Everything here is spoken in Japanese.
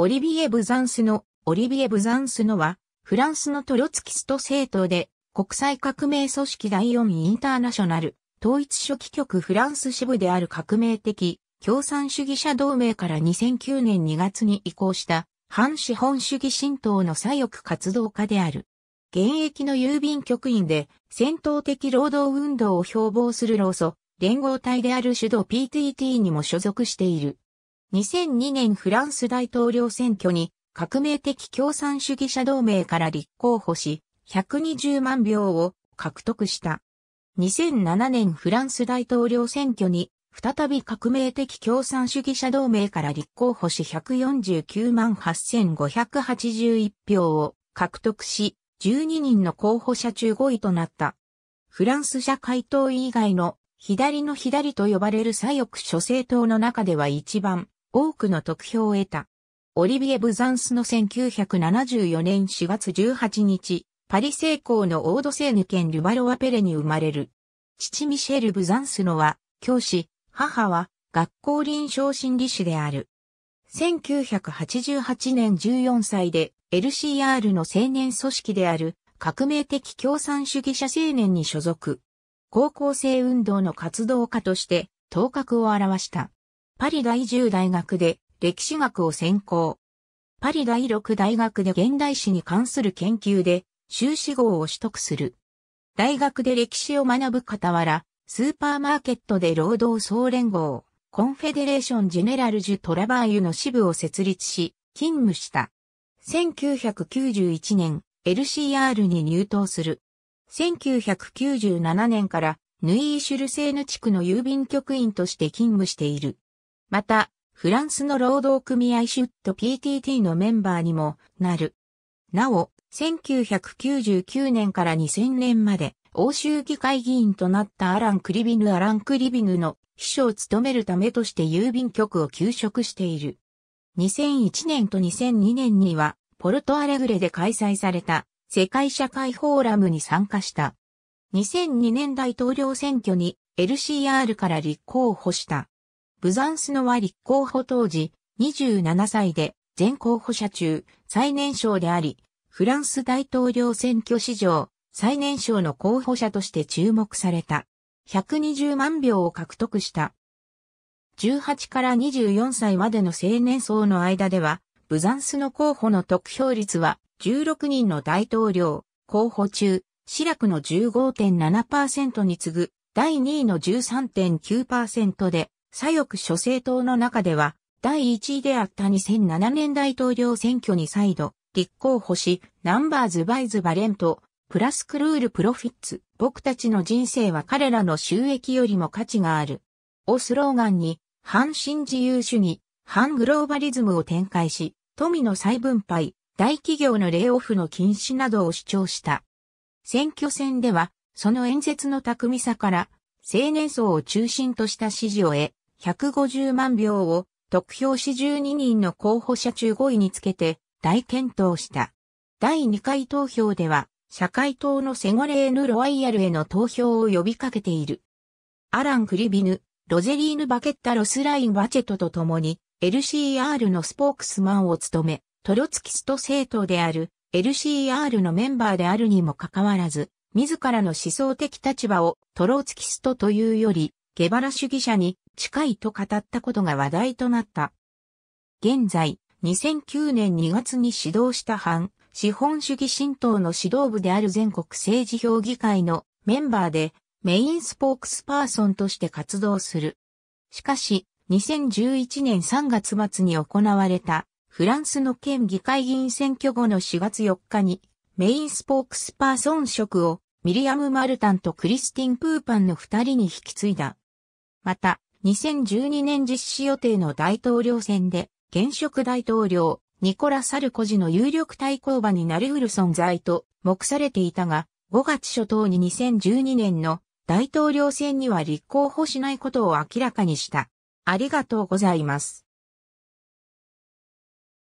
オリビエ・ブザンスの、オリビエ・ブザンスのは、フランスのトロツキスト政党で、国際革命組織第4インターナショナル、統一初期局フランス支部である革命的、共産主義者同盟から2009年2月に移行した、反資本主義新党の左翼活動家である。現役の郵便局員で、戦闘的労働運動を標榜する労組、連合体である主導 PTT にも所属している。2002年フランス大統領選挙に革命的共産主義者同盟から立候補し、120万票を獲得した。2007年フランス大統領選挙に再び革命的共産主義者同盟から立候補し149万8581票を獲得し、12人の候補者中5位となった。フランス社会党以外の左の左と呼ばれる左翼諸政党の中では一番多くの得票を得た。オリビエ・ブザンスの1974年4月18日、パリ成功のオードセーヌ県ルバロワペレに生まれる。父ミシェル・ブザンスのは、教師、母は、学校臨床心理士である。1988年14歳で LCR の青年組織である革命的共産主義者青年に所属。高校生運動の活動家として頭角を現した。パリ第10大学で歴史学を専攻。パリ第6大学で現代史に関する研究で修士号を取得する。大学で歴史を学ぶ傍ら、スーパーマーケットで労働総連合、コンフェデレーション・ジェネラル・ジュ・トラバーユの支部を設立し、勤務した。1991年、LCR に入党する。1997年から、ヌイーシュルセーヌ地区の郵便局員として勤務している。また、フランスの労働組合シュット PTT のメンバーにもなる。なお、1999年から2000年まで欧州議会議員となったアラン・クリビヌ・アラン・クリビヌの秘書を務めるためとして郵便局を休職している。2001年と2002年にはポルトアレグレで開催された世界社会フォーラムに参加した。2002年大統領選挙に LCR から立候補した。ブザンスノは立候補当時、27歳で、全候補者中、最年少であり、フランス大統領選挙史上、最年少の候補者として注目された。120万票を獲得した。18から24歳までの青年層の間では、ブザンスの候補の得票率は16人の大統領、候補中、シラクの15.7%に次ぐ第2位の13.9%で、左翼諸政党の中では、第1位であった2007年大統領選挙に再度、立候補し、ナンバーズバイズバレント、プラスクルールプロフィッツ、僕たちの人生は彼らの収益よりも価値がある。をスローガンに、反新自由主義、反グローバリズムを展開し、富の再分配、大企業のレイオフの禁止などを主張した。選挙戦では、その演説の巧みさから、青年層を中心とした支持を得、150万票を得票し12人の候補者中5位につけて大検討した。第2回投票では、社会党のセゴレーヌ・ロワイヤルへの投票を呼びかけている。アラン・クリビヌ、ロゼリーヌ・バケッタ・ロスライン・バチェトと共に LCR のスポークスマンを務め、トロツキスト政党である LCR のメンバーであるにもかかわらず、自らの思想的立場をトロツキストというより、ゲバラ主義者に近いと語ったことが話題となった。現在、2009年2月に指導した反資本主義新党の指導部である全国政治評議会のメンバーでメインスポークスパーソンとして活動する。しかし、2011年3月末に行われたフランスの県議会議員選挙後の4月4日にメインスポークスパーソン職をミリアム・マルタンとクリスティン・プーパンの二人に引き継いだ。また、2012年実施予定の大統領選で、現職大統領、ニコラ・サルコジの有力対抗馬になり得る存在と目されていたが、5月初頭に2012年の大統領選には立候補しないことを明らかにした。ありがとうございます。